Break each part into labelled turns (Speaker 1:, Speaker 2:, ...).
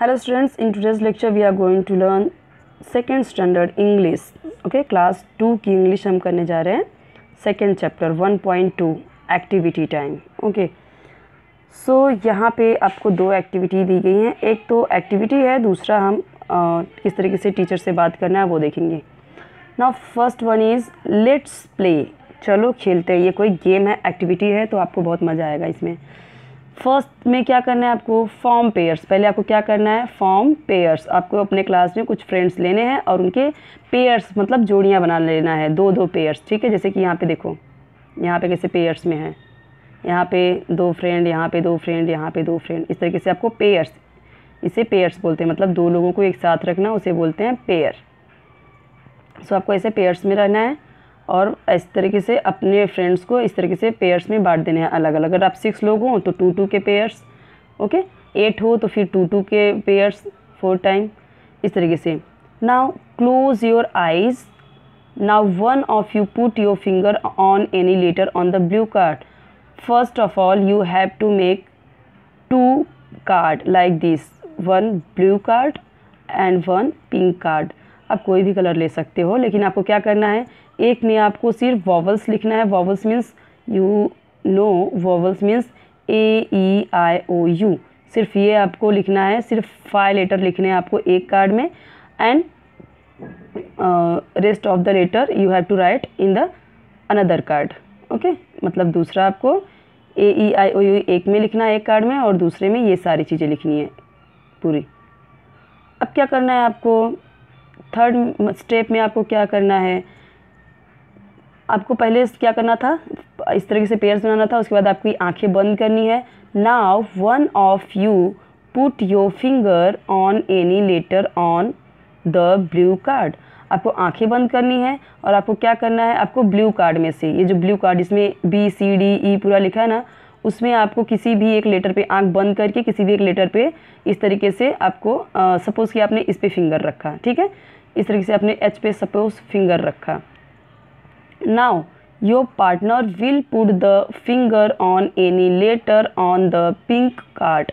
Speaker 1: Hello students in today's lecture we are going to learn second standard English okay class two की English हम करने जा रहे हैं second chapter one point two activity time okay so यहाँ पे आपको दो एक्टिविटी दी गई हैं एक तो एक्टिविटी है दूसरा हम किस तरीके से टीचर से बात करना है वो देखेंगे ना first one is let's play चलो खेलते हैं ये कोई गेम है एक्टिविटी है तो आपको बहुत मज़ा आएगा इसमें फर्स्ट में क्या करना है आपको फॉर्म पेयर्स पहले आपको क्या करना है फॉर्म पेयर्स आपको अपने क्लास में कुछ फ्रेंड्स लेने हैं और उनके पेयर्स मतलब जोड़ियाँ बना लेना है दो दो पेयर्स ठीक है जैसे कि यहाँ पे देखो यहाँ पे कैसे पेयर्स में है यहाँ पे दो फ्रेंड यहाँ पे दो फ्रेंड यहाँ पे दो फ्रेंड इस तरीके से आपको पेयर्स इसे पेयर्स बोलते हैं मतलब दो लोगों को एक साथ रखना उसे बोलते हैं पेयर सो आपको ऐसे पेयर्स में रहना है और इस तरीके से अपने फ्रेंड्स को इस तरीके से पेयर्स में बांट देने हैं अलग अलग अगर आप सिक्स लोग हों तो टू टू के पेयर्स ओके एट हो तो फिर टू टू के पेयर्स फोर टाइम इस तरीके से now close your eyes now one of you put your finger on any letter on the blue card first of all you have to make two card like this one blue card and one pink card आप कोई भी colour ले सकते हो लेकिन आपको क्या करना है एक में आपको सिर्फ वॉवल्स लिखना है vowels means you know vowels means A E I O U सिर्फ ये आपको लिखना है सिर्फ फाइव लेटर लिखने हैं आपको एक कार्ड में and rest of the letter you have to write in the another card okay मतलब दूसरा आपको ए ई आई ओ यू एक में लिखना है एक कार्ड में और दूसरे में ये सारी चीज़ें लिखनी है पूरी अब क्या करना है आपको थर्ड स्टेप में आपको क्या करना है आपको पहले क्या करना था इस तरीके से पेयर्स बनाना था उसके बाद आपकी आंखें बंद करनी है now one of you put your finger on any letter on the blue card आपको आंखें बंद करनी है और आपको क्या करना है आपको ब्लू कार्ड में से ये जो ब्लू कार्ड इसमें बी सी डी ई पूरा लिखा है ना उसमें आपको किसी भी एक लेटर पे आंख बंद करके किसी भी एक लेटर पे इस तरीके से आपको सपोज़ कि आपने इस पर फिंगर रखा ठीक है इस तरीके से आपने एच पे सपोज़ फिंगर रखा Now, your partner will put the finger on any letter on the pink card.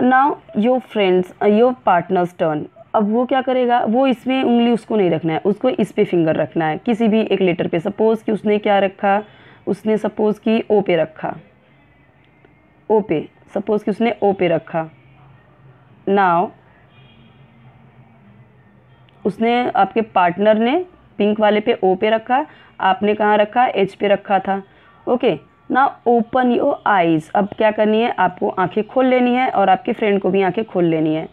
Speaker 1: Now, your friends, uh, your partner's turn. अब वो क्या करेगा वो इसमें उंगली उसको नहीं रखना है उसको इस पे फिंगर रखना है किसी भी एक लेटर पे सपोज़ कि उसने क्या रखा उसने सपोज़ कि ओ पे रखा ओ पे सपोज़ कि उसने ओ पे रखा नाउ उसने आपके पार्टनर ने पिंक वाले पे ओ पे रखा आपने कहाँ रखा एच पे रखा था ओके ना ओपन योर आइज़ अब क्या करनी है आपको आंखें खोल लेनी है और आपके फ्रेंड को भी आंखें खोल लेनी है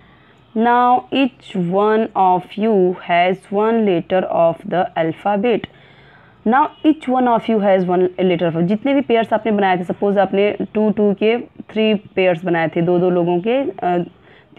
Speaker 1: now each one of you has one letter of the alphabet now each one of you has one letter of जितने भी पेयर्स आपने बनाए थे सपोज़ आपने टू टू के थ्री पेयर्स बनाए थे दो दो लोगों के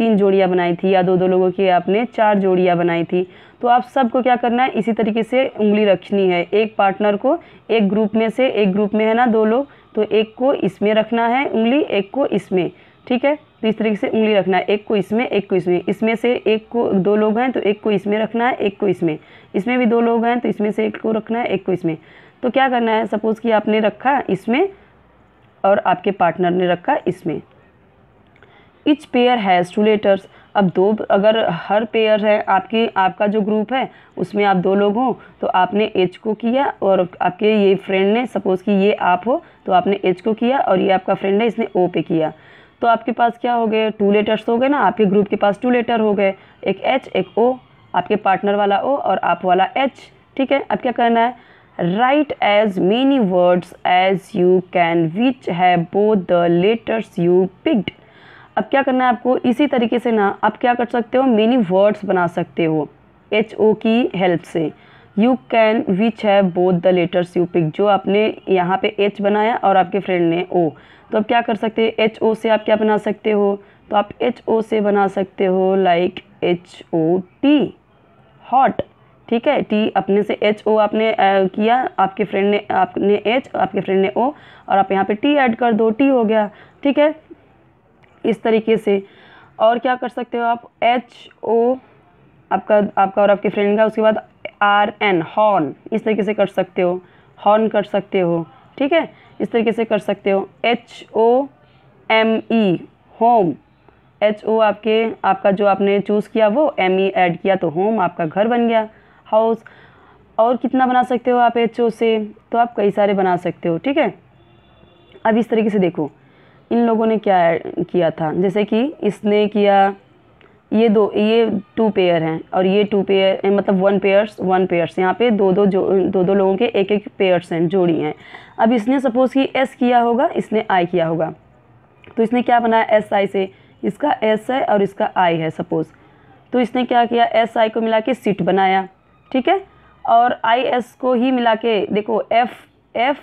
Speaker 1: तीन जोड़ियाँ बनाई थी या दो दो लोगों की आपने चार जोड़ियाँ बनाई थी तो आप सबको क्या करना है इसी तरीके से उंगली रखनी है एक पार्टनर को एक ग्रुप में से एक ग्रुप में है ना दो लोग तो एक को इसमें रखना है उंगली एक को इसमें ठीक है तो इस तरीके से उंगली रखना है एक को इसमें एक को इसमें इसमें से एक को दो लोग हैं तो एक को इसमें रखना है एक को इसमें इसमें भी दो लोग हैं तो इसमें से एक को रखना है एक को इसमें तो क्या करना है सपोज़ कि आपने रखा इसमें और आपके पार्टनर ने रखा इसमें each pair has two letters अब दो अगर हर पेयर है आपकी आपका जो ग्रुप है उसमें आप दो लोग हों तो आपने एच को किया और आपके ये फ्रेंड ने सपोज़ कि ये आप हो तो आपने एच को किया और ये आपका फ्रेंड है इसने ओ पे किया तो आपके पास क्या हो गए टू लेटर्स हो गए ना आपके ग्रुप के पास टू लेटर हो गए एक एच एक ओ आपके पार्टनर वाला ओ और आप वाला एच ठीक है अब क्या करना है write as many words as you can which have both the letters you picked अब क्या करना है आपको इसी तरीके से ना आप क्या कर सकते हो मिनी वर्ड्स बना सकते हो एच ओ की हेल्प से you can which have both the letters you pick जो आपने यहाँ पे एच बनाया और आपके फ्रेंड ने ओ तो आप क्या कर सकते हैं एच ओ से आप क्या बना सकते हो तो आप एच ओ से बना सकते हो like H O T hot ठीक है टी अपने से एच ओ आपने किया आपके फ्रेंड ने आपने एच आपके फ्रेंड ने ओ और आप यहाँ पे टी ऐड कर दो टी हो गया ठीक है इस तरीके से और क्या कर सकते हो आप एच ओ आपका आपका और आपके फ्रेंड का उसके बाद आर एन हॉर्न इस तरीके से कर सकते हो हॉर्न कर सकते हो ठीक है इस तरीके से कर सकते हो H O M E home H O आपके आपका जो आपने चूज़ किया वो एम ई ऐड किया तो होम आपका घर बन गया हाउस और कितना बना सकते हो आप एच ओ से तो आप कई सारे बना सकते हो ठीक है अब इस तरीके से देखो इन लोगों ने क्या किया था जैसे कि इसने किया ये दो ये टू पेयर हैं और ये टू पेयर मतलब वन पेयर्स वन पेयर्स यहाँ पे दो दो जो दो दो लोगों के एक एक पेयर्स हैं जोड़ी हैं अब इसने सपोज़ कि एस किया होगा इसने आई किया होगा तो इसने क्या बनाया एस आई से इसका एस है और इसका आई है सपोज़ तो इसने क्या किया एस आई को मिला के सिट बनाया ठीक है और आई एस को ही मिला के देखो एफ़ एफ़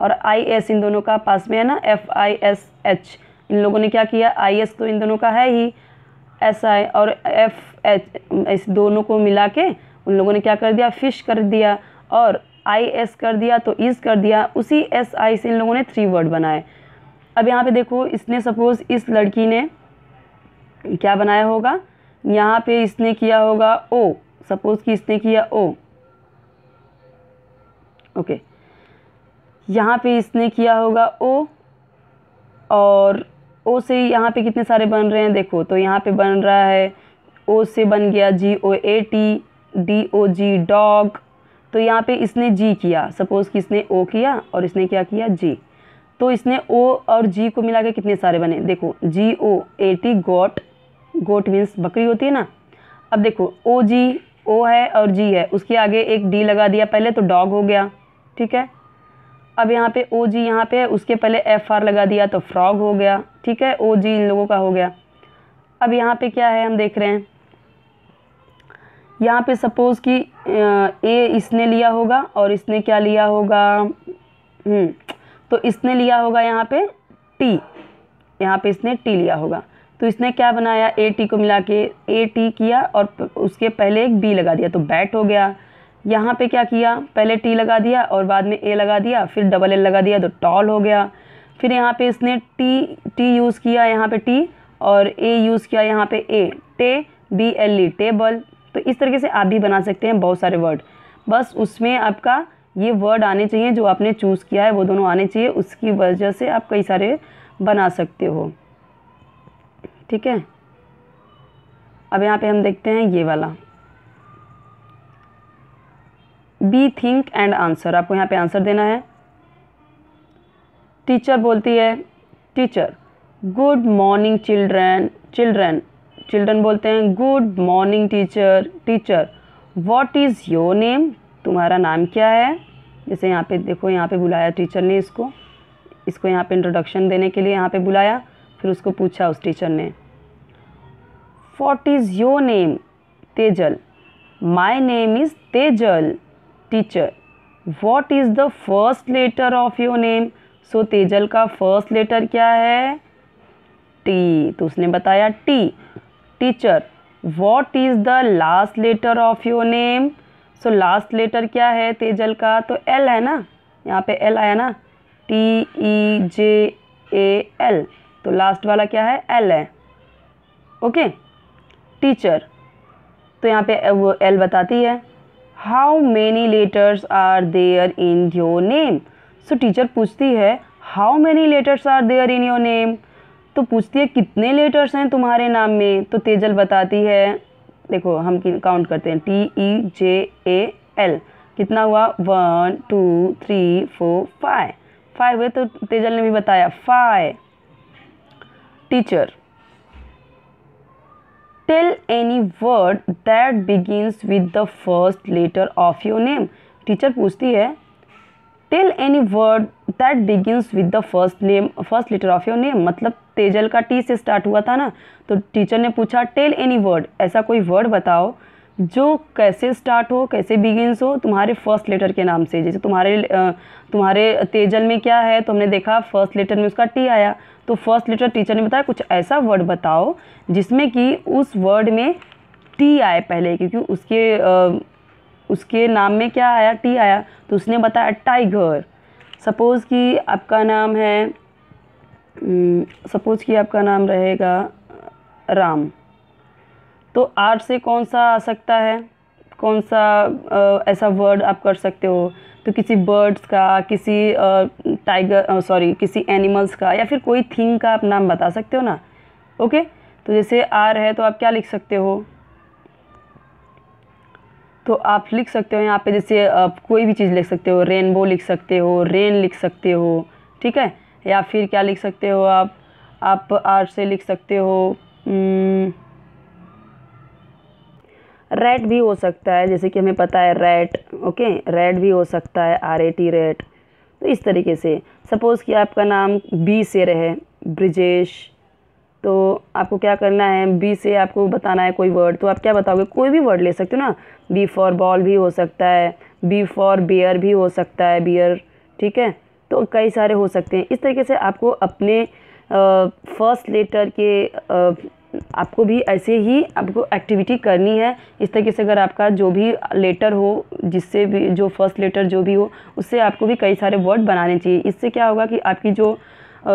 Speaker 1: और आई एस इन दोनों का पास में है ना एफ आई एस एच इन लोगों ने क्या किया आई एस तो इन दोनों का है ही एस आई और एफ एच इस दोनों को मिला के उन लोगों ने क्या कर दिया फ़िश कर दिया और आई एस कर दिया तो इज़ कर दिया उसी एस आई से इन लोगों ने थ्री वर्ड बनाए अब यहाँ पे देखो इसने सपोज़ इस लड़की ने क्या बनाया होगा यहाँ पे इसने किया होगा ओ सपोज़ कि इसने किया ओ ओके यहाँ पे इसने किया होगा ओ और ओ से यहाँ पे कितने सारे बन रहे हैं देखो तो यहाँ पे बन रहा है ओ से बन गया G O A T D O G dog तो यहाँ पे इसने जी किया सपोज़ कि इसने ओ किया और इसने क्या किया जी तो इसने ओ और जी को मिला के कितने सारे बने देखो जी O A T goat goat means बकरी होती है ना अब देखो ओ जी ओ है और जी है उसके आगे एक डी लगा दिया पहले तो डॉग हो गया ठीक है अब यहाँ पे ओ जी यहाँ पे उसके पहले एफ आर लगा दिया तो फ्रॉग हो गया ठीक है ओ जी इन लोगों का हो गया अब यहाँ पे क्या है हम देख रहे हैं यहाँ पे सपोज़ कि ए इसने लिया होगा और इसने क्या लिया होगा हम्म, तो इसने लिया होगा यहाँ पे टी यहाँ पे इसने टी लिया होगा तो इसने क्या बनाया ए टी को मिला के ए टी किया और उसके पहले एक बी लगा दिया तो बैट हो गया यहाँ पे क्या किया पहले टी लगा दिया और बाद में ए लगा दिया फिर डबल एल लगा दिया तो टॉल हो गया फिर यहाँ पे इसने टी टी यूज़ किया यहाँ पे टी और ए यूज़ किया यहाँ पे ए टे बी एल ई टेबल तो इस तरीके से आप भी बना सकते हैं बहुत सारे वर्ड बस उसमें आपका ये वर्ड आने चाहिए जो आपने चूज़ किया है वो दोनों आने चाहिए उसकी वजह से आप कई सारे बना सकते हो ठीक है अब यहाँ पे हम देखते हैं ये वाला बी थिंक एंड आंसर आपको यहाँ पे आंसर देना है टीचर बोलती है teacher good morning children children children बोलते हैं good morning teacher teacher what is your name तुम्हारा नाम क्या है जैसे यहाँ पे देखो यहाँ पे बुलाया टीचर ने इसको इसको यहाँ पे इंट्रोडक्शन देने के लिए यहाँ पे बुलाया फिर उसको पूछा उस टीचर ने what is your name Tejal my name is Tejal teacher what is the first letter of your name so Tejal का फर्स्ट लेटर क्या है टी तो उसने बताया T teacher what is the last letter of your name so last letter क्या है तेजल का तो एल है ना यहाँ पे एल आया ना T E J A L तो लास्ट वाला क्या है एल है ओके टीचर तो यहाँ पे वो एल बताती है how many letters are there in your name so teacher पूछती है how many letters are there in your name तो पूछती है कितने लेटर्स हैं तुम्हारे नाम में तो तेजल बताती है देखो हम काउंट करते हैं T E J A L कितना हुआ one two three four five five हुए तो तेजल ने भी बताया five teacher tell any word that begins with the first letter of your name teacher पूछती है tell any word that begins with the first name first letter of your name मतलब तेजल का T से स्टार्ट हुआ था ना तो teacher ने पूछा टेल एनी वर्ड ऐसा कोई वर्ड बताओ जो कैसे स्टार्ट हो कैसे बिगिनस हो तुम्हारे फर्स्ट लेटर के नाम से जैसे तुम्हारे तुम्हारे तेजल में क्या है तो हमने देखा फर्स्ट लेटर में उसका टी आया तो फर्स्ट लेटर टीचर ने बताया कुछ ऐसा वर्ड बताओ जिसमें कि उस वर्ड में टी आए पहले क्योंकि उसके उसके नाम में क्या आया टी आया तो उसने बताया टाइगर सपोज़ कि आपका नाम है सपोज़ हम्म, कि आपका नाम रहेगा राम तो आर से कौन सा आ सकता है कौन सा ऐसा वर्ड आप कर सकते हो तो किसी बर्ड्स का किसी टाइगर सॉरी किसी एनिमल्स का या फिर कोई थिंग का आप नाम बता सकते हो ना ओके तो जैसे आर है तो आप क्या लिख सकते हो तो आप लिख सकते हो यहाँ पे जैसे आप कोई भी चीज़ लिख सकते हो रेनबो लिख सकते हो रेन लिख सकते हो ठीक है या फिर क्या लिख सकते हो आप आप आर से लिख सकते हो न, रेड भी हो सकता है जैसे कि हमें पता है रेट ओके रेड भी हो सकता है आर ए टी रेट तो इस तरीके से सपोज़ कि आपका नाम बी से रहे ब्रिजेश तो आपको क्या करना है बी से आपको बताना है कोई वर्ड तो आप क्या बताओगे कोई भी वर्ड ले सकते हो ना बी फॉर बॉल भी हो सकता है बी फॉर बियर भी हो सकता है बियर ठीक है तो कई सारे हो सकते हैं इस तरीके से आपको अपने फ़र्स्ट लेटर के आपको भी ऐसे ही आपको एक्टिविटी करनी है इस तरीके से अगर आपका जो भी लेटर हो जिससे भी जो फर्स्ट लेटर जो भी हो उससे आपको भी कई सारे वर्ड बनाने चाहिए इससे क्या होगा कि आपकी जो आ,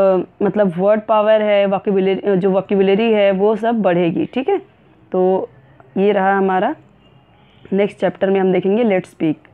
Speaker 1: मतलब वर्ड पावर है वॉकबलरी जो वॉकबलरी है वो सब बढ़ेगी ठीक है तो ये रहा हमारा नेक्स्ट चैप्टर में हम देखेंगे लेट्स स्पीक